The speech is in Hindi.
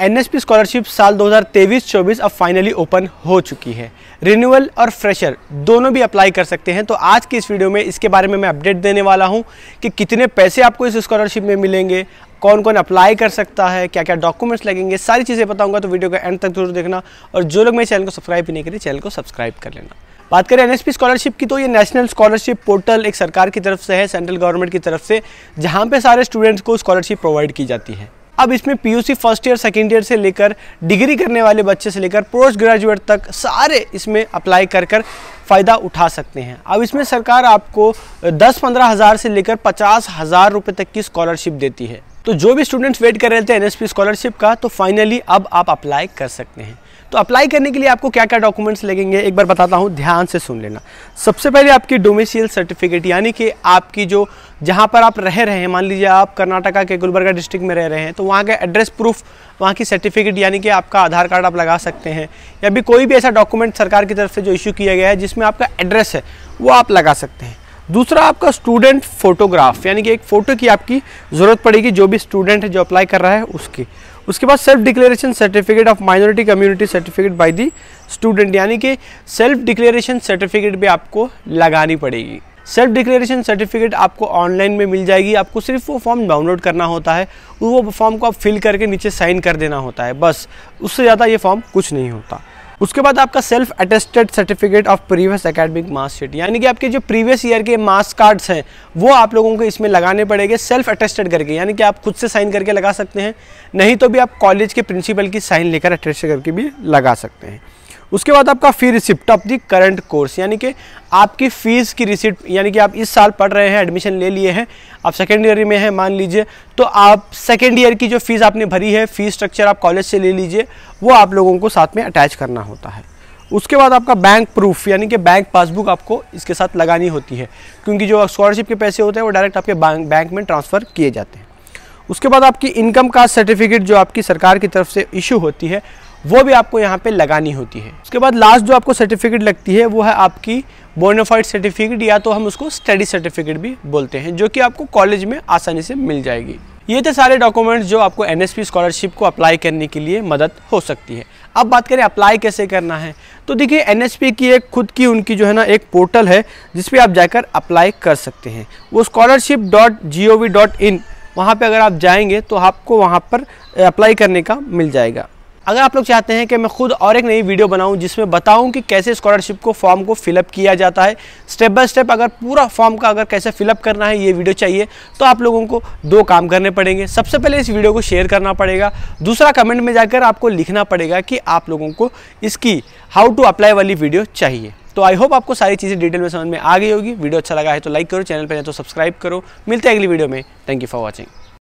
एनएसपी स्कॉलरशिप साल 2023-24 अब फाइनली ओपन हो चुकी है रिन्यूअल और फ्रेशर दोनों भी अप्लाई कर सकते हैं तो आज की इस वीडियो में इसके बारे में मैं अपडेट देने वाला हूं कि कितने पैसे आपको इस स्कॉलरशिप में मिलेंगे कौन कौन अप्लाई कर सकता है क्या क्या डॉक्यूमेंट्स लगेंगे सारी चीज़ें बताऊँगा तो वीडियो का एंड तक जरूर देखना और जो लोग मेरे चैनल को सब्सक्राइब भी नहीं करें चैनल को सब्सक्राइब कर लेना बात करें एनएसपी स्कॉलरशिप की तो ये नेशनल स्कॉलरशिप पोर्टल एक सरकार की तरफ से है सेंट्रल गवर्नमेंट की तरफ से जहाँ पे सारे स्टूडेंट्स को स्कॉलरशिप प्रोवाइड की जाती है अब इसमें PUC first year second year से लेकर डिग्री करने वाले बच्चे से लेकर पोस्ट ग्रेजुएट तक सारे इसमें अप्लाई कर कर फ़ायदा उठा सकते हैं अब इसमें सरकार आपको दस पंद्रह हज़ार से लेकर पचास हज़ार रुपये तक की स्कॉलरशिप देती है तो जो भी स्टूडेंट्स वेट कर रहे थे एनएसपी स्कॉलरशिप का तो फाइनली अब आप अप्लाई कर सकते हैं तो अप्लाई करने के लिए आपको क्या क्या डॉक्यूमेंट्स लगेंगे एक बार बताता हूँ ध्यान से सुन लेना सबसे पहले आपकी डोमेसियल सर्टिफिकेट यानी कि आपकी जो जहाँ पर आप रह रहे हैं मान लीजिए आप कर्नाटका के गुलबर्गा डिस्ट्रिक्ट में रह रहे हैं तो वहाँ के एड्रेस प्रूफ वहाँ की सर्टिफिकेट यानी कि आपका आधार कार्ड आप लगा सकते हैं या भी कोई भी ऐसा डॉक्यूमेंट सरकार की तरफ से जो इशू किया गया है जिसमें आपका एड्रेस है वो आप लगा सकते हैं दूसरा आपका स्टूडेंट फोटोग्राफ यानी कि एक फ़ोटो की आपकी ज़रूरत पड़ेगी जो भी स्टूडेंट है जो अप्लाई कर रहा है उसकी उसके बाद self declaration certificate of minority community certificate by the student यानी कि सेल्फ डिक्लेरेशन सर्टिफिकेट भी आपको लगानी पड़ेगी सेल्फ डिक्लेरेशन सर्टिफिकेट आपको ऑनलाइन में मिल जाएगी आपको सिर्फ वो फॉर्म डाउनलोड करना होता है वो फॉर्म को आप फिल करके नीचे साइन कर देना होता है बस उससे ज़्यादा ये फॉर्म कुछ नहीं होता उसके बाद आपका self attested certificate of previous academic marks sheet यानी कि आपके जो प्रीवियस ईयर के मार्क्स कार्ड्स हैं वो आप लोगों को इसमें लगाने पड़ेंगे सेल्फ अटेस्टेड करके यानी कि आप खुद से साइन करके लगा सकते हैं नहीं तो भी आप कॉलेज के प्रिंसिपल की साइन लेकर अटेस्ट करके भी लगा सकते हैं उसके बाद आपका fee receipt of the current course यानी कि आपकी फ़ीस की रिसिप्ट यानी कि आप इस साल पढ़ रहे हैं एडमिशन ले लिए हैं आप सेकेंड ईयर में हैं मान लीजिए तो आप सेकेंड ईयर की जो फ़ीस आपने भरी है फ़ीस स्ट्रक्चर आप कॉलेज से ले लीजिए वो आप लोगों को साथ में अटैच करना होता है उसके बाद आपका बैंक प्रूफ यानी कि बैंक पासबुक आपको इसके साथ लगानी होती है क्योंकि जो स्कॉलरशिप के पैसे होते हैं वो डायरेक्ट आपके बैंक में ट्रांसफ़र किए जाते हैं उसके बाद आपकी इनकम का सर्टिफिकेट जो आपकी सरकार की तरफ से इशू होती है वो भी आपको यहाँ पे लगानी होती है उसके बाद लास्ट जो आपको सर्टिफिकेट लगती है वो है आपकी बोनोफाइड सर्टिफिकेट या तो हम उसको स्टडी सर्टिफिकेट भी बोलते हैं जो कि आपको कॉलेज में आसानी से मिल जाएगी ये थे सारे डॉक्यूमेंट्स जो आपको एन स्कॉलरशिप को अप्लाई करने के लिए मदद हो सकती है अब बात करें अप्लाई कैसे करना है तो देखिए एन की एक खुद की उनकी जो है ना एक पोर्टल है जिसपे आप जाकर अप्लाई कर सकते हैं वो scholarship dot G O V dot in वहाँ पर अगर आप जाएंगे तो आपको वहाँ पर अप्लाई करने का मिल जाएगा अगर आप लोग चाहते हैं कि मैं खुद और एक नई वीडियो बनाऊं जिसमें बताऊं कि कैसे स्कॉलरशिप को फॉर्म को फिलअप किया जाता है स्टेप बाय स्टेप अगर पूरा फॉर्म का अगर कैसे फिलअप करना है ये वीडियो चाहिए तो आप लोगों को दो काम करने पड़ेंगे सबसे पहले इस वीडियो को शेयर करना पड़ेगा दूसरा कमेंट में जाकर आपको लिखना पड़ेगा कि आप लोगों को इसकी हाउ टू अप्लाई वाली वीडियो चाहिए तो आई होप आपको सारी चीज़ें डिटेल में समझ में आ गई होगी वीडियो अच्छा लगा है तो लाइक करो चैनल पर तो सब्सक्राइब करो मिलते हैं अगली वीडियो में थैंक यू फॉर वॉचिंग